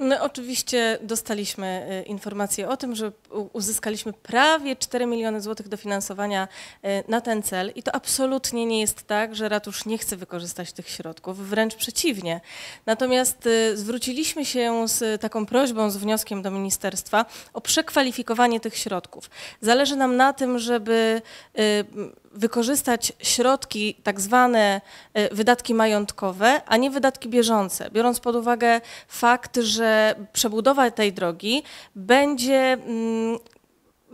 No, oczywiście dostaliśmy y, informację o tym, że uzyskaliśmy prawie 4 miliony złotych dofinansowania y, na ten cel i to absolutnie nie jest tak, że ratusz nie chce wykorzystać tych środków, wręcz przeciwnie. Natomiast y, zwróciliśmy się z taką prośbą, z wnioskiem do ministerstwa o przekwalifikowanie tych środków. Zależy nam na tym, żeby wykorzystać środki, tak zwane e, wydatki majątkowe, a nie wydatki bieżące, biorąc pod uwagę fakt, że przebudowa tej drogi będzie mm,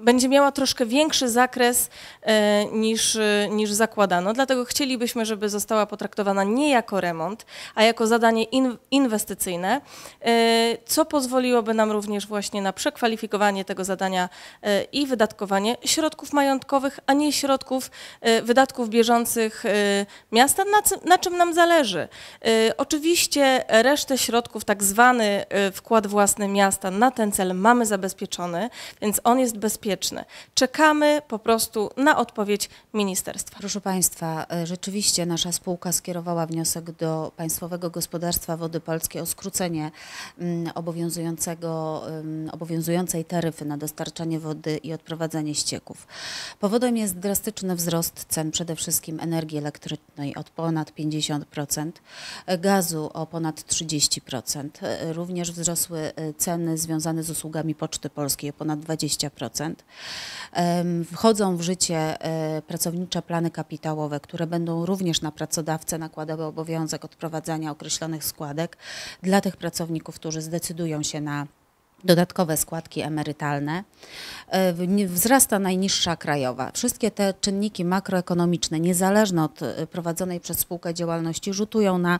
będzie miała troszkę większy zakres e, niż, e, niż zakładano. Dlatego chcielibyśmy, żeby została potraktowana nie jako remont, a jako zadanie inwestycyjne, e, co pozwoliłoby nam również właśnie na przekwalifikowanie tego zadania i wydatkowanie środków majątkowych, a nie środków wydatków bieżących miasta, na, czym nam zależy. Oczywiście resztę środków, tak zwany wkład własny miasta na ten cel mamy zabezpieczony, więc on jest bezpieczny bezpieczny. Czekamy po prostu na odpowiedź ministerstwa. Proszę Państwa, e, rzeczywiście nasza spółka skierowała wniosek do Państwowego Gospodarstwa Wody Polskie o skrócenie mm, obowiązującego, mm, obowiązującej taryfy na dostarczanie wody i odprowadzanie ścieków. Powodem jest drastyczny wzrost cen przede wszystkim energii elektrycznej od ponad 50%, e, gazu o ponad 30%. E, również wzrosły ceny związane z usługami Poczty Polskiej o ponad 20%. Wchodzą w życie e, pracownicze plany kapitałowe, które będą również na pracodawcę nakładały obowiązek odprowadzania określonych składek dla tych pracowników, którzy zdecydują się na dodatkowe składki emerytalne, e, wzrasta najniższa krajowa. Wszystkie te czynniki makroekonomiczne, niezależne od e, prowadzonej przez spółkę działalności, rzutują na,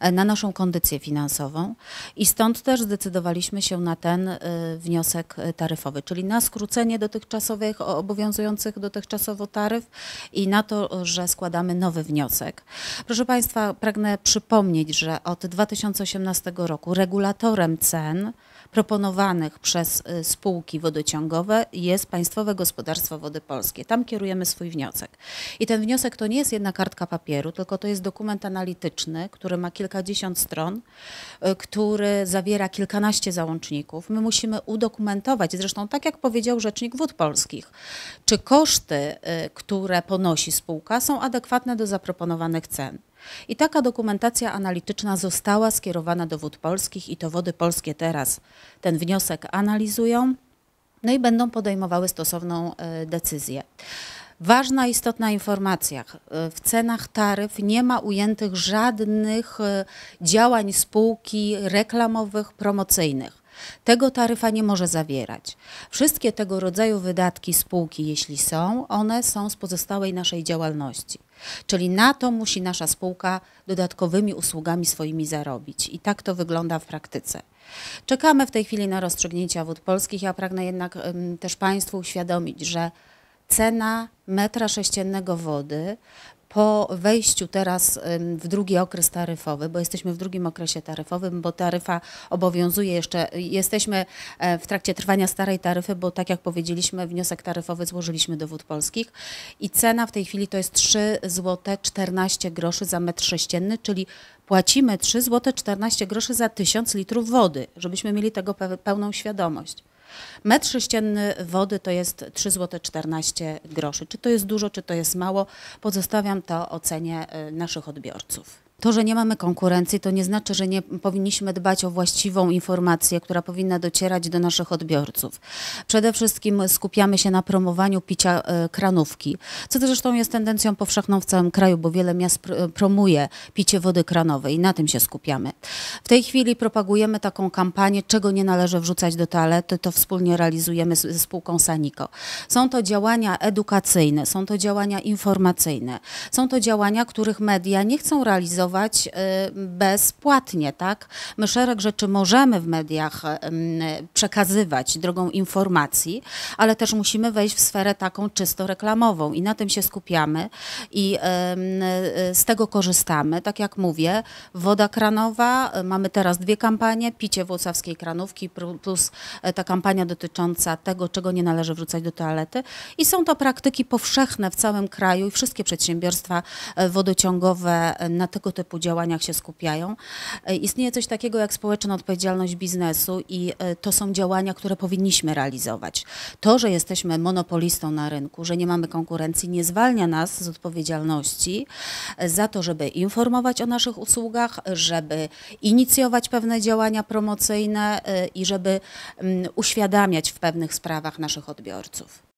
e, na naszą kondycję finansową i stąd też zdecydowaliśmy się na ten wniosek taryfowy, czyli na skrócenie dotychczasowych, obowiązujących dotychczasowo taryf i na to, że składamy nowy wniosek. Proszę Państwa, pragnę przypomnieć, że od 2018 roku regulatorem cen proponowanych przez y, spółki wodociągowe jest Państwowe Gospodarstwo Wody Polskie. Tam kierujemy swój wniosek. I ten wniosek to nie jest jedna kartka papieru, tylko to jest dokument analityczny, który ma kilkadziesiąt stron, y, który zawiera kilkanaście załączników. My musimy udokumentować, zresztą tak jak powiedział Rzecznik Wód Polskich, czy koszty, y, które ponosi spółka, są adekwatne do zaproponowanych cen. I taka dokumentacja analityczna została skierowana do Wód Polskich i to Wody Polskie teraz ten wniosek analizują, no i będą podejmowały stosowną e, decyzję. Ważna, istotna informacja. E, w cenach taryf nie ma ujętych żadnych e, działań spółki reklamowych, promocyjnych. Tego taryfa nie może zawierać. Wszystkie tego rodzaju wydatki spółki, jeśli są, one są z pozostałej naszej działalności. Czyli na to musi nasza spółka dodatkowymi usługami swoimi zarobić. I tak to wygląda w praktyce. Czekamy w tej chwili na rozstrzygnięcia wód polskich. Ja pragnę jednak um, też Państwu uświadomić, że cena metra sześciennego wody po wejściu teraz w drugi okres taryfowy, bo jesteśmy w drugim okresie taryfowym, bo taryfa obowiązuje jeszcze, jesteśmy e, w trakcie trwania starej taryfy, bo tak jak powiedzieliśmy, wniosek taryfowy złożyliśmy do Wód Polskich i cena w tej chwili to jest 3 zł 14 groszy za metr sześcienny, czyli płacimy 3 zł 14 groszy za 1000 litrów wody, żebyśmy mieli tego pełną świadomość. Metr sześcienny wody to jest 3,14 zł groszy. Czy to jest dużo, czy to jest mało, pozostawiam to ocenie y, naszych odbiorców. To, że nie mamy konkurencji, to nie znaczy, że nie powinniśmy dbać o właściwą informację, która powinna docierać do naszych odbiorców. Przede wszystkim skupiamy się na promowaniu picia e, kranówki, co zresztą jest tendencją powszechną w całym kraju, bo wiele miast e, promuje picie wody kranowej i na tym się skupiamy. W tej chwili propagujemy taką kampanię, czego nie należy wrzucać do toalety, to wspólnie realizujemy ze spółką Saniko. Są to działania edukacyjne, są to działania informacyjne, są to działania, których media nie chcą realizować, Y, bezpłatnie, tak? My szereg rzeczy możemy w mediach y, przekazywać drogą informacji, ale też musimy wejść w sferę taką czysto reklamową i na tym się skupiamy i y, z tego korzystamy. Tak jak mówię, woda kranowa, mamy teraz dwie kampanie, picie włocławskiej kranówki plus ta kampania dotycząca tego, czego nie należy wrzucać do toalety i są to praktyki powszechne w całym kraju i wszystkie przedsiębiorstwa wodociągowe na tego typu działaniach się skupiają. E, istnieje coś takiego jak społeczna odpowiedzialność biznesu i e, to są działania, które powinniśmy realizować. To, że jesteśmy monopolistą na rynku, że nie mamy konkurencji, nie zwalnia nas z odpowiedzialności e, za to, żeby informować o naszych usługach, żeby inicjować pewne działania promocyjne i żeby mm, uświadamiać w pewnych sprawach naszych odbiorców.